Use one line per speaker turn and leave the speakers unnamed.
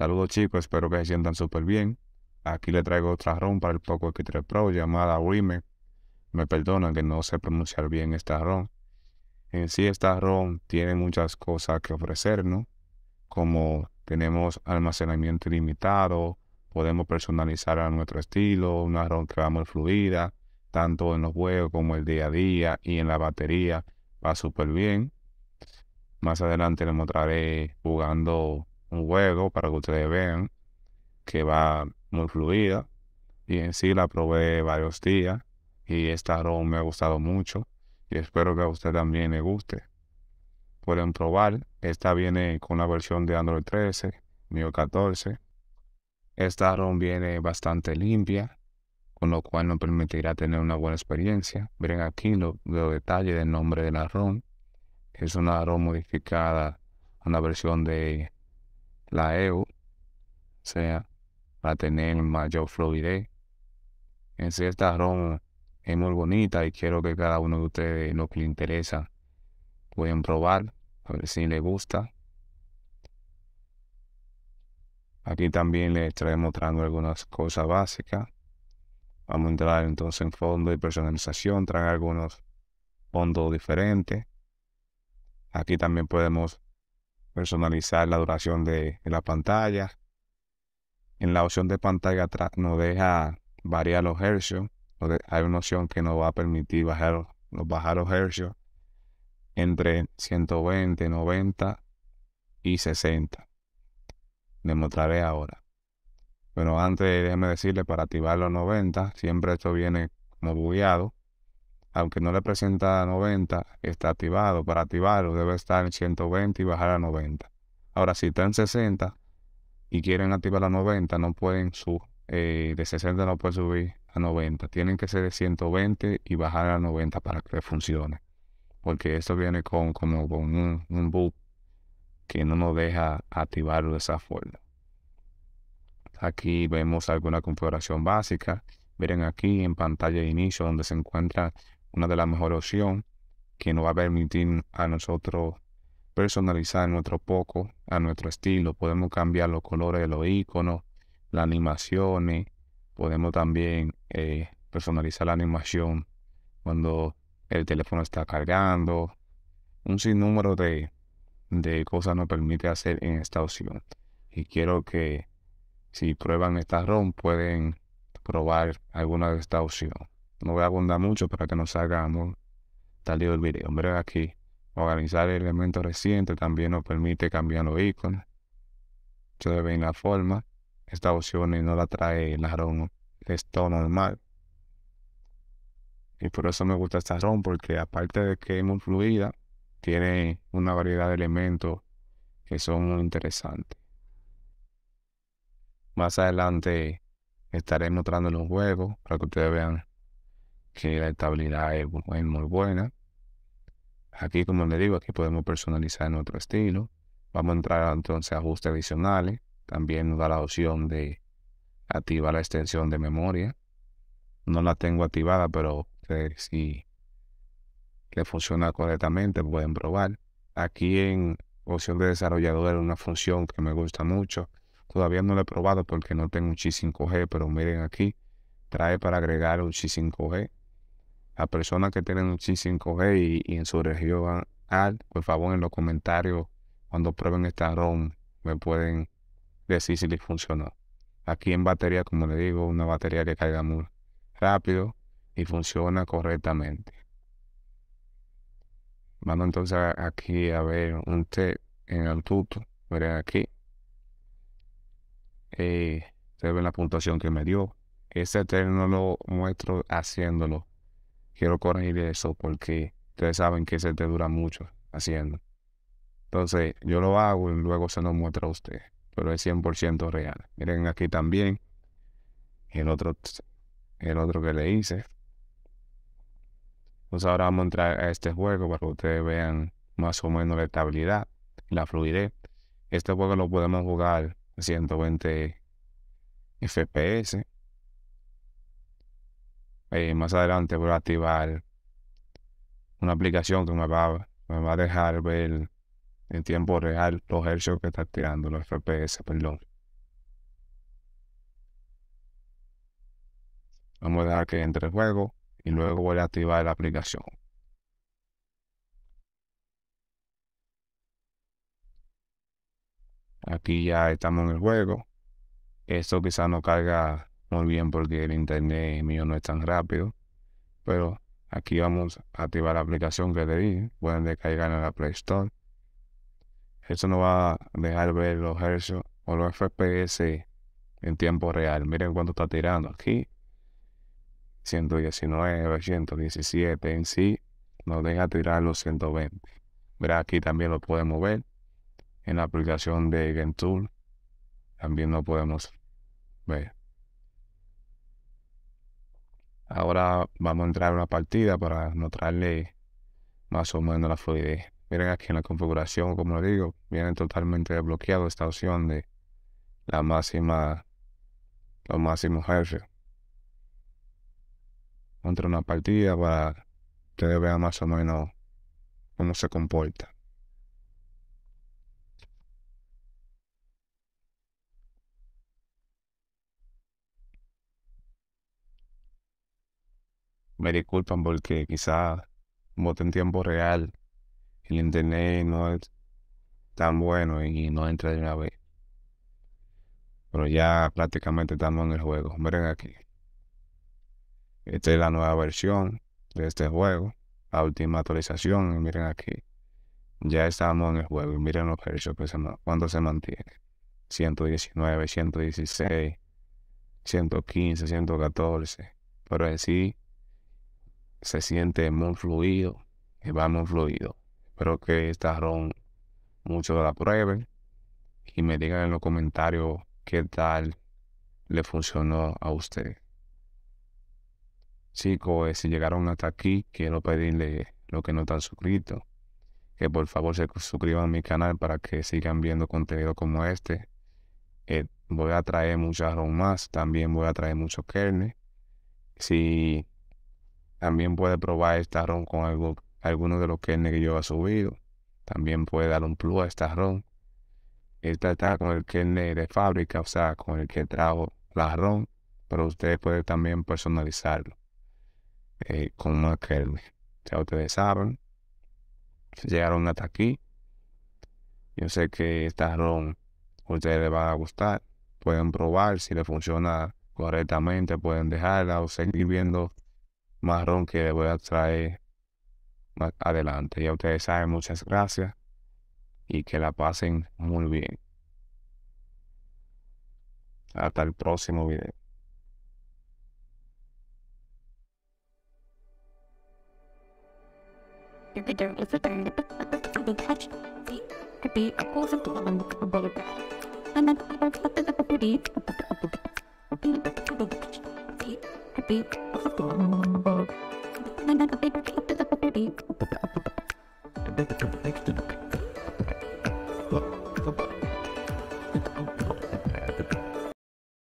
Saludos chicos, espero que se sientan súper bien. Aquí le traigo otra ROM para el Poco X3 Pro llamada Wime. Me perdonan que no sé pronunciar bien esta ROM. En sí esta ROM tiene muchas cosas que ofrecernos, como tenemos almacenamiento ilimitado, podemos personalizar a nuestro estilo, una ROM que va muy fluida, tanto en los juegos como el día a día y en la batería va súper bien. Más adelante les mostraré jugando un juego para que ustedes vean que va muy fluida y en sí la probé varios días y esta ROM me ha gustado mucho y espero que a usted también le guste. Pueden probar, esta viene con la versión de Android 13, MIO 14. Esta ROM viene bastante limpia, con lo cual nos permitirá tener una buena experiencia. Miren aquí los lo detalles del nombre de la ROM. Es una ROM modificada, una versión de la EU sea para tener mayor fluidez. En cierta rom es muy bonita y quiero que cada uno de ustedes lo que le interesa pueden probar, a ver si le gusta. Aquí también les traemos mostrando algunas cosas básicas. Vamos a entrar entonces en fondo y personalización, traen algunos fondos diferentes. Aquí también podemos personalizar la duración de, la pantalla. En la opción de pantalla atrás nos deja variar los hercios. Hay una opción que nos va a permitir bajar, bajar los hercios entre 120, 90 y 60. Les mostraré ahora. Pero antes déjenme decirle para activar los 90, siempre esto viene como bugueado aunque no le presenta 90, está activado. Para activarlo debe estar en 120 y bajar a 90. Ahora, si está en 60 y quieren activar a 90, eh, no pueden subir, de 60 no puede subir a 90. Tienen que ser de 120 y bajar a 90 para que funcione. Porque esto viene con, como un, bug que no nos deja activarlo de esa forma. Aquí vemos alguna configuración básica. Miren aquí en pantalla de inicio donde se encuentra una de las mejores opciones que nos va a permitir a nosotros personalizar nuestro poco a nuestro estilo. Podemos cambiar los colores de los iconos, las animaciones. Podemos también eh, personalizar la animación cuando el teléfono está cargando. Un sinnúmero de, de cosas nos permite hacer en esta opción. Y quiero que si prueban esta ROM pueden probar alguna de estas opciones. No voy a abundar mucho para que no salga muy el video. pero aquí, organizar el elemento reciente también nos permite cambiar los iconos. Ustedes ven la forma. Esta opción no la trae la ROM todo normal. Y por eso me gusta esta ROM, porque aparte de que es muy fluida, tiene una variedad de elementos que son interesantes. Más adelante estaré mostrando los juegos para que ustedes vean que la estabilidad es, muy buena. Aquí, como le digo, aquí podemos personalizar en nuestro estilo. Vamos a entrar entonces a ajustes adicionales. También nos da la opción de activar la extensión de memoria. No la tengo activada, pero si le funciona correctamente, pueden probar. Aquí en opción de desarrollador una función que me gusta mucho. Todavía no la he probado porque no tengo un G5G, pero miren aquí, trae para agregar un G5G las personas que tienen un G5G y, en su región al, por favor en los comentarios cuando prueben esta ROM me pueden decir si les funcionó. Aquí en batería, como le digo, una batería que carga muy rápido y funciona correctamente. Vamos entonces aquí a ver un test en el tuto. Miren aquí. se eh, ustedes ven la puntuación que me dio. Este test no lo muestro haciéndolo quiero corregir eso porque ustedes saben que se te dura mucho haciendo. Entonces yo lo hago y luego se nos muestra a ustedes, pero es 100% real. Miren aquí también el otro, el otro que le hice. Entonces ahora vamos a entrar a este juego para que ustedes vean más o menos la estabilidad, y la fluidez. Este juego lo podemos jugar a 120 FPS eh, más adelante voy a activar una aplicación que me va, me va a dejar ver en tiempo real los hercios que está tirando, los FPS, perdón. Vamos a dejar que entre el juego y luego voy a activar la aplicación. Aquí ya estamos en el juego. Esto quizás no carga muy bien porque el internet mío no es tan rápido. Pero aquí vamos a activar la aplicación que te Pueden descargar en la Play Store. Eso nos va a dejar ver los hercios o los FPS en tiempo real. Miren cuánto está tirando aquí. 119, 117 en sí. Nos deja tirar los 120. Verá, aquí también lo podemos ver. En la aplicación de gentool también lo podemos ver. Ahora vamos a entrar a una partida para notarle más o menos la fluidez. Miren aquí en la configuración, como lo digo, viene totalmente desbloqueado esta opción de la máxima, los máximos hercios. a una partida para que vean más o menos cómo se comporta. me disculpan porque quizás voto en tiempo real el internet no es tan bueno y no entra de una vez. Pero ya prácticamente estamos en el juego. Miren aquí. Esta es la nueva versión de este juego. La última actualización. Miren aquí. Ya estamos en el juego. Miren los precios que se, cuánto se mantiene. 119, 116, 115, 114. Pero es sí, se siente muy fluido, y va muy fluido. Espero que esta ron mucho la prueben y me digan en los comentarios qué tal le funcionó a usted. Chicos, eh, si llegaron hasta aquí, quiero pedirle lo que no están suscritos, que por favor se suscriban a mi canal para que sigan viendo contenido como este. Eh, voy a traer muchas ron más, también voy a traer mucho kernel. Si también puede probar esta ROM con algo, alguno de los kernels que yo he subido. También puede dar un plus a esta ROM. Esta está con el kernel de fábrica, o sea, con el que trajo la ROM, pero ustedes pueden también personalizarlo eh, con una kernel. Ya ustedes saben, llegaron hasta aquí. Yo sé que esta ROM a ustedes les va a gustar. Pueden probar si le funciona correctamente, pueden dejarla o seguir viendo marrón que voy a traer más adelante. Ya ustedes saben, muchas gracias y que la pasen muy bien. Hasta el próximo video.